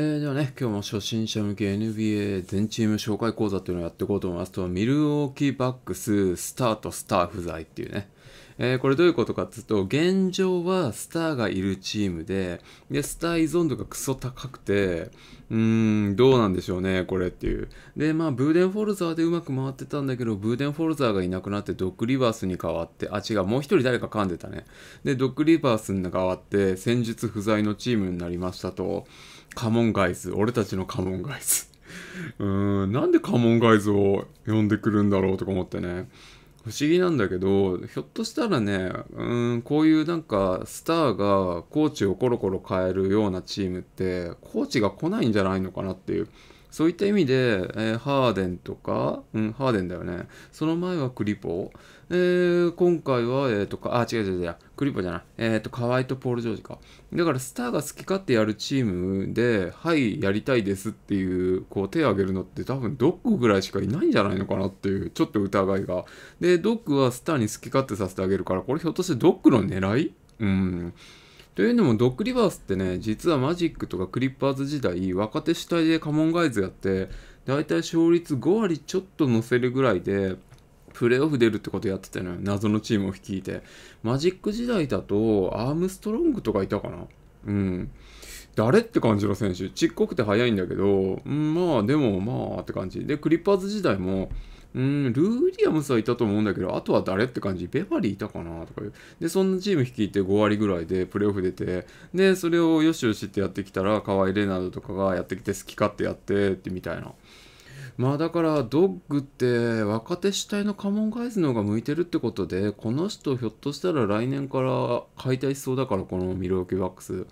えー、ではね、今日も初心者向け NBA 全チーム紹介講座っていうのをやっていこうと思いますと、ミルウォーキーバックス、スタート、スター不在っていうね、えー、これどういうことかっていうと、現状はスターがいるチームで、で、スター依存度がクソ高くて、うーん、どうなんでしょうね、これっていう。で、まあ、ブーデンフォルザーでうまく回ってたんだけど、ブーデンフォルザーがいなくなって、ドッグリバースに変わって、あ、違う、もう一人誰か噛んでたね。で、ドッグリバースに変わって、戦術不在のチームになりましたと、カモンガイズ、俺たちのカモンガイズ。うーん、なんでカモンガイズを呼んでくるんだろうとか思ってね。不思議なんだけど、ひょっとしたらね、うん、こういうなんか、スターがコーチをコロコロ変えるようなチームって、コーチが来ないんじゃないのかなっていう。そういった意味で、えー、ハーデンとか、うん、ハーデンだよね。その前はクリポ。えー、今回は、えー、とか、あ、違う違う違う、クリポじゃない。えっ、ー、と、カワイとポール・ジョージか。だから、スターが好き勝手やるチームで、はい、やりたいですっていう、こう、手を挙げるのって多分、ドッグぐらいしかいないんじゃないのかなっていう、ちょっと疑いが。で、ドッグはスターに好き勝手させてあげるから、これひょっとしてドッグの狙いうん。というのもドックリバースってね実はマジックとかクリッパーズ時代若手主体でカモンガイズやってだいたい勝率5割ちょっと乗せるぐらいでプレーオフ出るってことやってたのよ謎のチームを率いてマジック時代だとアームストロングとかいたかなうん誰って感じの選手ちっこくて速いんだけど、うん、まあでもまあって感じでクリッパーズ時代もうん、ルー・ィリアムスはいたと思うんだけど、あとは誰って感じ、ベバリーいたかなとかいう。で、そんなチーム率いて5割ぐらいでプレーオフ出て、で、それをよしよしってやってきたら、河合レナードとかがやってきて好き勝手やってってみたいな。まあだからドッグって若手主体のカモンガイズの方が向いてるってことでこの人ひょっとしたら来年から解体しそうだからこのミルウォーキーワックス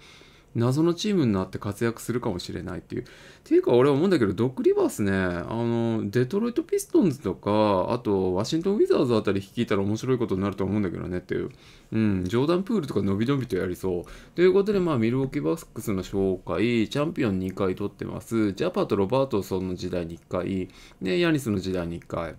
謎のチームになって活躍するかもしれないっていう。っていうか俺思うんだけど、ドッグリバースね、あの、デトロイト・ピストンズとか、あと、ワシントン・ウィザーズあたり率いたら面白いことになると思うんだけどねっていう。うん、ジョーダン・プールとか伸び伸びとやりそう。ということで、まあ、ミルウォーキー・バックスの紹介、チャンピオン2回取ってます。ジャパとロバートソンの時代に1回、ね、ヤニスの時代に1回。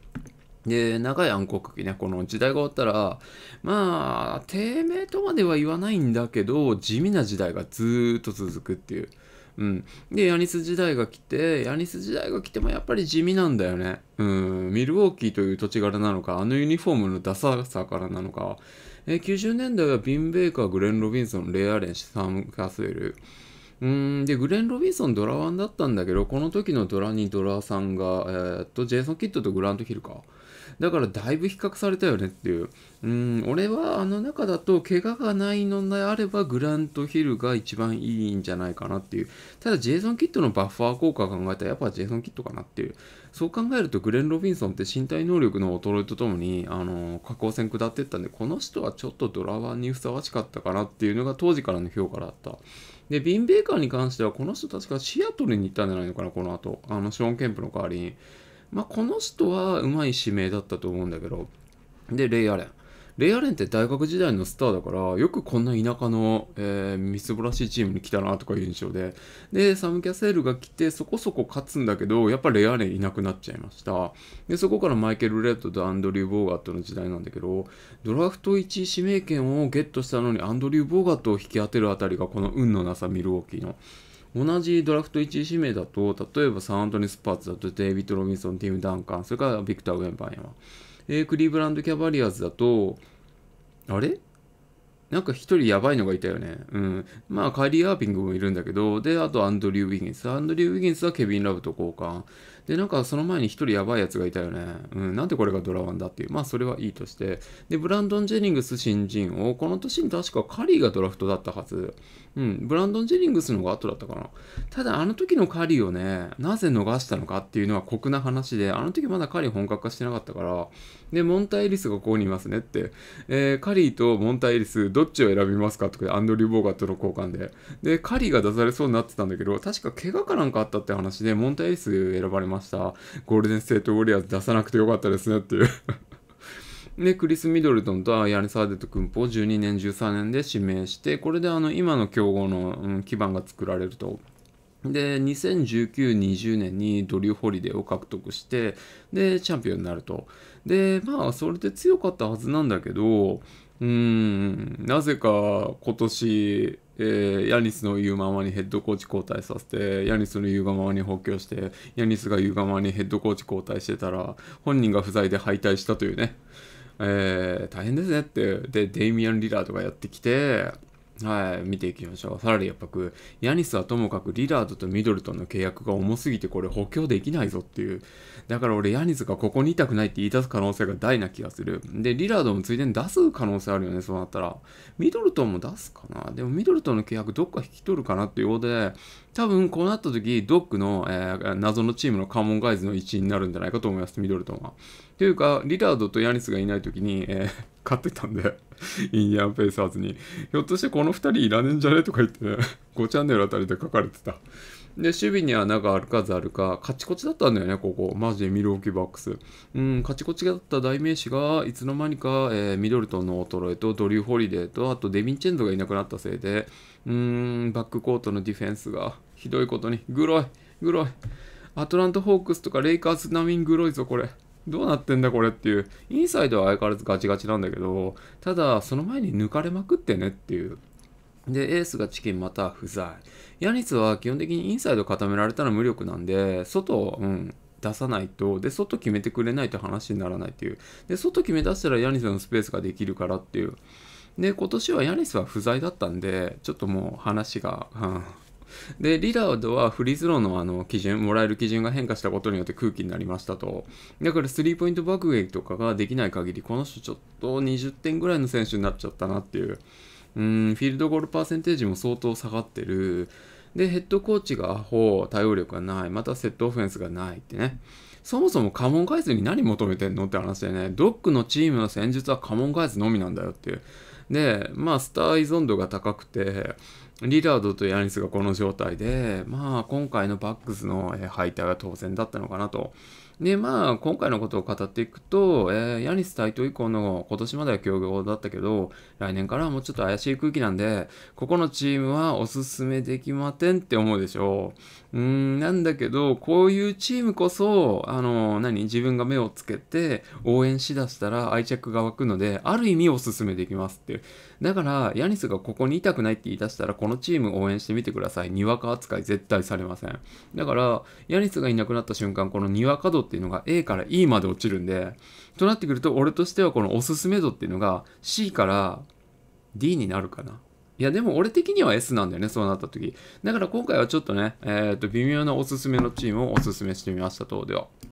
で、長い暗黒期ね、この時代が終わったら、まあ、低迷とまでは言わないんだけど、地味な時代がずっと続くっていう。うん。で、ヤニス時代が来て、ヤニス時代が来てもやっぱり地味なんだよね。うん。ミルウォーキーという土地柄なのか、あのユニフォームのダサさからなのか。え90年代はビン・ベイカー、グレン・ロビンソン、レイ・アレン、サム・カスウェル。うんでグレン・ロビンソンドラワンだったんだけどこの時のドラにドラさんが、えー、っとジェイソン・キッドとグラント・ヒルかだからだいぶ比較されたよねっていう。うん、俺はあの中だと怪我がないのであればグラントヒルが一番いいんじゃないかなっていう。ただジェイソン・キッドのバッファー効果を考えたらやっぱジェイソン・キッドかなっていう。そう考えるとグレン・ロビンソンって身体能力の衰えとともに、あの、下降線下ってったんで、この人はちょっとドラワンにふさわしかったかなっていうのが当時からの評価だった。で、ビン・ベーカーに関しては、この人ちがシアトルに行ったんじゃないのかな、この後。あの、ショーン・ケンプの代わりに。まあ、この人はうまい指名だったと思うんだけど、で、レイ・アレン。レイ・アレンって大学時代のスターだから、よくこんな田舎の、えー、みすぼらしいチームに来たなとかいう印象で、で、サム・キャセールが来て、そこそこ勝つんだけど、やっぱレイ・アレンいなくなっちゃいました。で、そこからマイケル・レッドとアンドリュー・ボーガットの時代なんだけど、ドラフト1指名権をゲットしたのに、アンドリュー・ボーガットを引き当てるあたりが、この運のなさ、ミルウォーキーの。同じドラフト1位指名だと、例えばサンアントニス・パーツだと、デイビッド・ロビンソン、ティム・ダンカン、それからビクター・ウェンバンヤマえー、クリーブランド・キャバリアーズだと、あれなんか一人やばいのがいたよね。うん。まあ、カリー・アーピングもいるんだけど、で、あとアンドリュー・ウィギンス。アンドリュー・ウィギンスはケビン・ラブと交換。で、なんかその前に一人やばいやつがいたよね。うん。なんでこれがドラワンだっていう。まあ、それはいいとして。で、ブランドン・ジェニングス新人を、この年に確かカリーがドラフトだったはず。うん。ブランドン・ジェニングスの方が後だったかな。ただ、あの時のカリーをね、なぜ逃したのかっていうのは酷な話で、あの時まだカリー本格化してなかったから、で、モンタ・エリスがここにいますねって。えー、カリーとモンタ・エリス、どっちを選びますかとかアンドリュー・ボーガットの交換で。で、カリーが出されそうになってたんだけど、確か怪我かなんかあったって話で、モンタエース選ばれました。ゴールデン・ステート・ウォリアーズ出さなくてよかったですねっていう で、クリス・ミドルトンとヤニサーデット君を12年、13年で指名して、これであの今の競合の、うん、基盤が作られると。で、2019、20年にドリュー・ホリデーを獲得して、で、チャンピオンになると。で、まあ、それで強かったはずなんだけど、うん、なぜか今年、えー、ヤニスの言うままにヘッドコーチ交代させて、ヤニスの言うがままに補強して、ヤニスが言うままにヘッドコーチ交代してたら、本人が不在で敗退したというね、えー、大変ですねって、で、デイミアン・リラードがやってきて、はい、見ていきましょう。サラリーぱく、ヤニスはともかくリラードとミドルトンの契約が重すぎてこれ補強できないぞっていう。だから俺ヤニスがここにいたくないって言い出す可能性が大な気がする。で、リラードもついでに出す可能性あるよね、そうなったら。ミドルトンも出すかな。でもミドルトンの契約どっか引き取るかなっていうことで、多分こうなった時、ドックの、えー、謎のチームのカモンガイズの一員になるんじゃないかと思います、ミドルトンは。ていうか、リラードとヤニスがいない時に、えー、勝ってたんで、インディアンペイサーズに、ひょっとしてこの2人いらねえんじゃねとか言ってね、5チャンネルあたりで書かれてた。で、守備には中るかあるか、カチコチだったんだよね、ここ。マジでミルオキバックス。うん、カチコチだった代名詞が、いつの間にか、えー、ミドルトンの衰えと、ドリュー・ホリデーと、あとディン・チェンドがいなくなったせいで、うーん、バックコートのディフェンスが、ひどいことに、グロい、グロい。アトランタ・ホークスとかレイカーズ並みにグロいぞ、これ。どうなってんだこれっていう、インサイドは相変わらずガチガチなんだけど、ただ、その前に抜かれまくってねっていう。で、エースがチキンまた不在。ヤニスは基本的にインサイド固められたら無力なんで、外、うん、出さないと、で、外決めてくれないと話にならないっていう。で、外決め出したらヤニスのスペースができるからっていう。で、今年はヤニスは不在だったんで、ちょっともう話が、うんで、リラードはフリースローのあの基準、もらえる基準が変化したことによって空気になりましたと。だからスリーポイント爆撃とかができない限り、この人ちょっと20点ぐらいの選手になっちゃったなっていう。うん、フィールドゴールパーセンテージも相当下がってる。で、ヘッドコーチがアホ、対応力がない、またセットオフェンスがないってね。そもそもカモン回ズに何求めてんのって話でね、ドックのチームの戦術はカモン回ズのみなんだよっていう。で、まあ、スター依存度が高くて、リラードとヤニスがこの状態で、まあ、今回のバックスの敗退が当然だったのかなとで、まあ、今回のことを語っていくと、えー、ヤニス対等以降の今年までは強豪だったけど、来年からはもうちょっと怪しい空気なんで、ここのチームはおすすめできませんって思うでしょう。うん、なんだけど、こういうチームこそ、あの、何、自分が目をつけて応援しだしたら愛着が湧くので、ある意味おすすめできますっていう。だから、ヤニスがここにいたくないって言い出したら、このチーム応援してみてください。にわか扱い絶対されません。だから、ヤニスがいなくなった瞬間、このにわか度っていうのが A から E まで落ちるんで、となってくると、俺としてはこのおすすめ度っていうのが C から D になるかな。いや、でも俺的には S なんだよね、そうなった時。だから今回はちょっとね、えっ、ー、と、微妙なおすすめのチームをおすすめしてみましたと。では。